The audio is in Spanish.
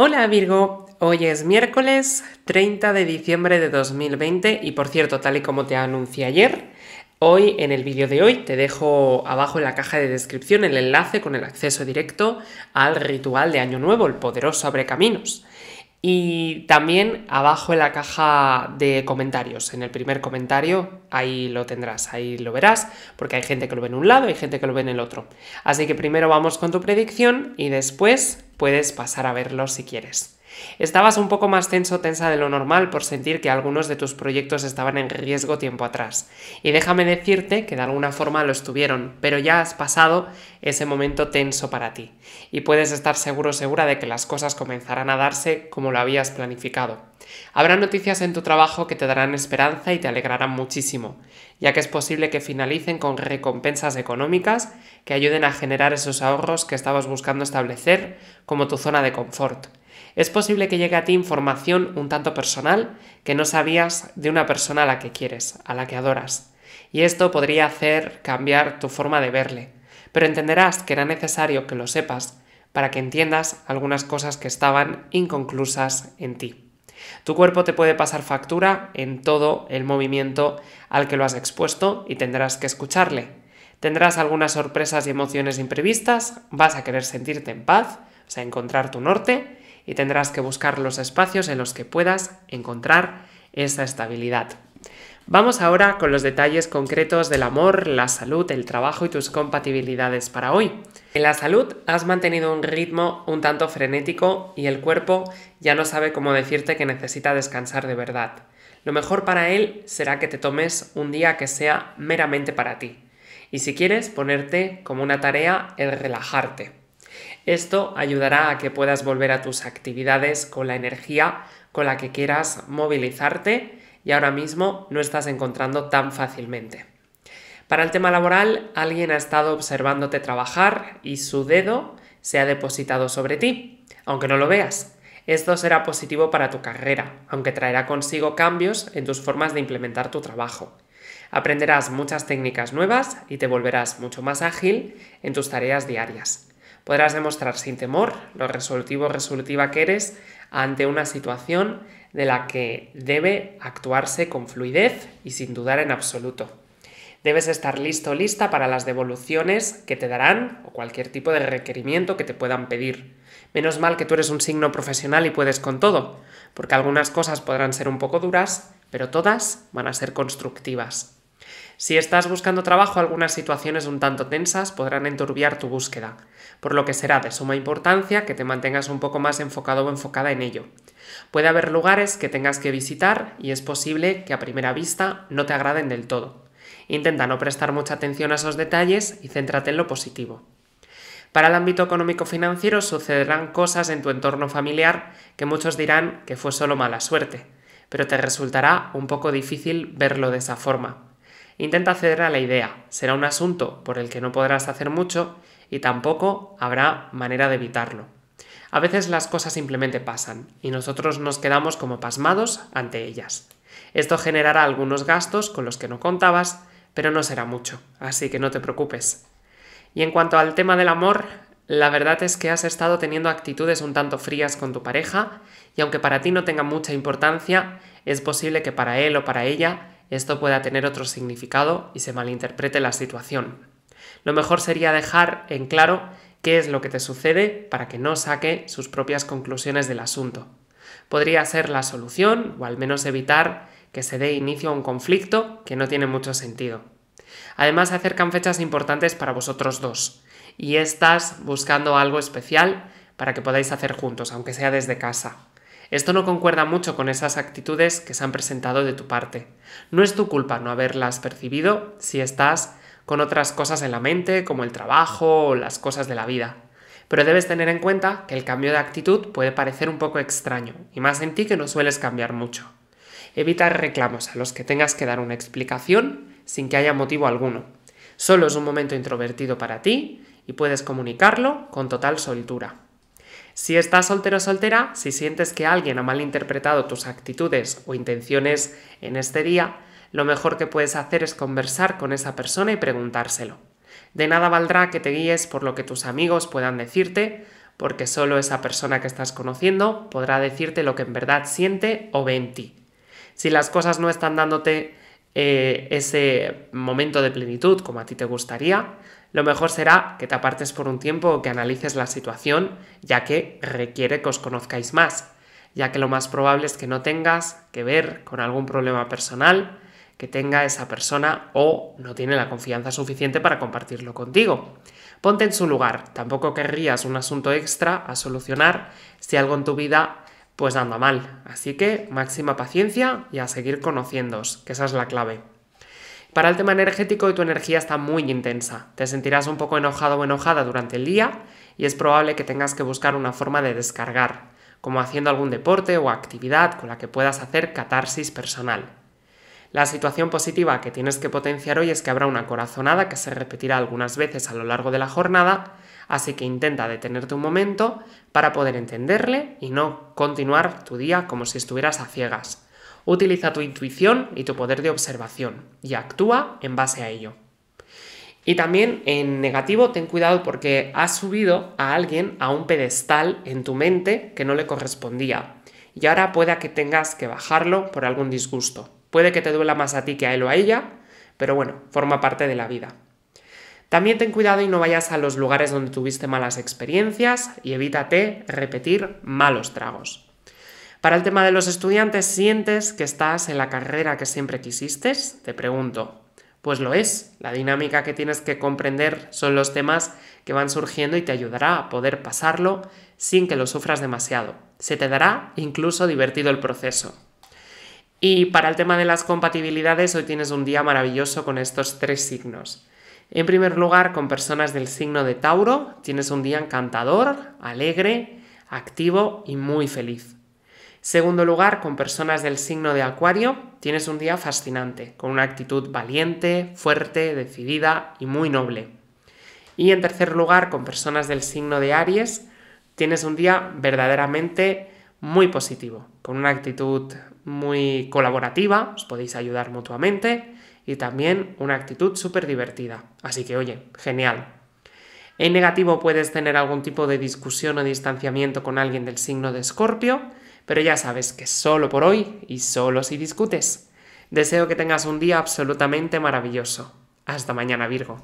Hola Virgo, hoy es miércoles 30 de diciembre de 2020 y por cierto, tal y como te anuncié ayer, hoy en el vídeo de hoy te dejo abajo en la caja de descripción el enlace con el acceso directo al ritual de Año Nuevo, el poderoso Abre Caminos. Y también abajo en la caja de comentarios, en el primer comentario, ahí lo tendrás, ahí lo verás, porque hay gente que lo ve en un lado, hay gente que lo ve en el otro. Así que primero vamos con tu predicción y después puedes pasar a verlo si quieres. Estabas un poco más tenso tensa de lo normal por sentir que algunos de tus proyectos estaban en riesgo tiempo atrás. Y déjame decirte que de alguna forma lo estuvieron, pero ya has pasado ese momento tenso para ti. Y puedes estar seguro segura de que las cosas comenzarán a darse como lo habías planificado. Habrá noticias en tu trabajo que te darán esperanza y te alegrarán muchísimo, ya que es posible que finalicen con recompensas económicas que ayuden a generar esos ahorros que estabas buscando establecer como tu zona de confort. Es posible que llegue a ti información un tanto personal que no sabías de una persona a la que quieres, a la que adoras. Y esto podría hacer cambiar tu forma de verle, pero entenderás que era necesario que lo sepas para que entiendas algunas cosas que estaban inconclusas en ti. Tu cuerpo te puede pasar factura en todo el movimiento al que lo has expuesto y tendrás que escucharle. Tendrás algunas sorpresas y emociones imprevistas, vas a querer sentirte en paz, o sea, encontrar tu norte, y tendrás que buscar los espacios en los que puedas encontrar esa estabilidad. Vamos ahora con los detalles concretos del amor, la salud, el trabajo y tus compatibilidades para hoy. En la salud has mantenido un ritmo un tanto frenético y el cuerpo ya no sabe cómo decirte que necesita descansar de verdad. Lo mejor para él será que te tomes un día que sea meramente para ti. Y si quieres, ponerte como una tarea el relajarte. Esto ayudará a que puedas volver a tus actividades con la energía con la que quieras movilizarte y ahora mismo no estás encontrando tan fácilmente. Para el tema laboral, alguien ha estado observándote trabajar y su dedo se ha depositado sobre ti, aunque no lo veas. Esto será positivo para tu carrera, aunque traerá consigo cambios en tus formas de implementar tu trabajo. Aprenderás muchas técnicas nuevas y te volverás mucho más ágil en tus tareas diarias. Podrás demostrar sin temor lo resolutivo o resolutiva que eres ante una situación de la que debe actuarse con fluidez y sin dudar en absoluto. Debes estar listo o lista para las devoluciones que te darán o cualquier tipo de requerimiento que te puedan pedir. Menos mal que tú eres un signo profesional y puedes con todo, porque algunas cosas podrán ser un poco duras, pero todas van a ser constructivas. Si estás buscando trabajo, algunas situaciones un tanto tensas podrán enturbiar tu búsqueda, por lo que será de suma importancia que te mantengas un poco más enfocado o enfocada en ello. Puede haber lugares que tengas que visitar y es posible que a primera vista no te agraden del todo. Intenta no prestar mucha atención a esos detalles y céntrate en lo positivo. Para el ámbito económico-financiero sucederán cosas en tu entorno familiar que muchos dirán que fue solo mala suerte, pero te resultará un poco difícil verlo de esa forma. Intenta ceder a la idea. Será un asunto por el que no podrás hacer mucho y tampoco habrá manera de evitarlo. A veces las cosas simplemente pasan y nosotros nos quedamos como pasmados ante ellas. Esto generará algunos gastos con los que no contabas, pero no será mucho, así que no te preocupes. Y en cuanto al tema del amor, la verdad es que has estado teniendo actitudes un tanto frías con tu pareja y aunque para ti no tenga mucha importancia, es posible que para él o para ella esto pueda tener otro significado y se malinterprete la situación. Lo mejor sería dejar en claro qué es lo que te sucede para que no saque sus propias conclusiones del asunto. Podría ser la solución o al menos evitar que se dé inicio a un conflicto que no tiene mucho sentido. Además, se acercan fechas importantes para vosotros dos y estás buscando algo especial para que podáis hacer juntos, aunque sea desde casa. Esto no concuerda mucho con esas actitudes que se han presentado de tu parte. No es tu culpa no haberlas percibido si estás con otras cosas en la mente, como el trabajo o las cosas de la vida. Pero debes tener en cuenta que el cambio de actitud puede parecer un poco extraño, y más en ti que no sueles cambiar mucho. Evita reclamos a los que tengas que dar una explicación sin que haya motivo alguno. Solo es un momento introvertido para ti y puedes comunicarlo con total soltura. Si estás soltero o soltera, si sientes que alguien ha malinterpretado tus actitudes o intenciones en este día, lo mejor que puedes hacer es conversar con esa persona y preguntárselo. De nada valdrá que te guíes por lo que tus amigos puedan decirte, porque solo esa persona que estás conociendo podrá decirte lo que en verdad siente o ve en ti. Si las cosas no están dándote eh, ese momento de plenitud como a ti te gustaría, lo mejor será que te apartes por un tiempo o que analices la situación, ya que requiere que os conozcáis más, ya que lo más probable es que no tengas que ver con algún problema personal que tenga esa persona o no tiene la confianza suficiente para compartirlo contigo. Ponte en su lugar, tampoco querrías un asunto extra a solucionar si algo en tu vida pues anda mal. Así que máxima paciencia y a seguir conociéndos. que esa es la clave. Para el tema energético, tu energía está muy intensa. Te sentirás un poco enojado o enojada durante el día y es probable que tengas que buscar una forma de descargar, como haciendo algún deporte o actividad con la que puedas hacer catarsis personal. La situación positiva que tienes que potenciar hoy es que habrá una corazonada que se repetirá algunas veces a lo largo de la jornada, así que intenta detenerte un momento para poder entenderle y no continuar tu día como si estuvieras a ciegas. Utiliza tu intuición y tu poder de observación y actúa en base a ello. Y también en negativo, ten cuidado porque has subido a alguien a un pedestal en tu mente que no le correspondía. Y ahora pueda que tengas que bajarlo por algún disgusto. Puede que te duela más a ti que a él o a ella, pero bueno, forma parte de la vida. También ten cuidado y no vayas a los lugares donde tuviste malas experiencias y evítate repetir malos tragos. Para el tema de los estudiantes, ¿sientes que estás en la carrera que siempre quisiste? Te pregunto. Pues lo es. La dinámica que tienes que comprender son los temas que van surgiendo y te ayudará a poder pasarlo sin que lo sufras demasiado. Se te dará incluso divertido el proceso. Y para el tema de las compatibilidades, hoy tienes un día maravilloso con estos tres signos. En primer lugar, con personas del signo de Tauro, tienes un día encantador, alegre, activo y muy feliz. Segundo lugar, con personas del signo de Acuario, tienes un día fascinante, con una actitud valiente, fuerte, decidida y muy noble. Y en tercer lugar, con personas del signo de Aries, tienes un día verdaderamente muy positivo, con una actitud muy colaborativa, os podéis ayudar mutuamente y también una actitud súper divertida. Así que oye, genial. En negativo puedes tener algún tipo de discusión o distanciamiento con alguien del signo de Escorpio, pero ya sabes que solo por hoy y solo si discutes. Deseo que tengas un día absolutamente maravilloso. Hasta mañana Virgo.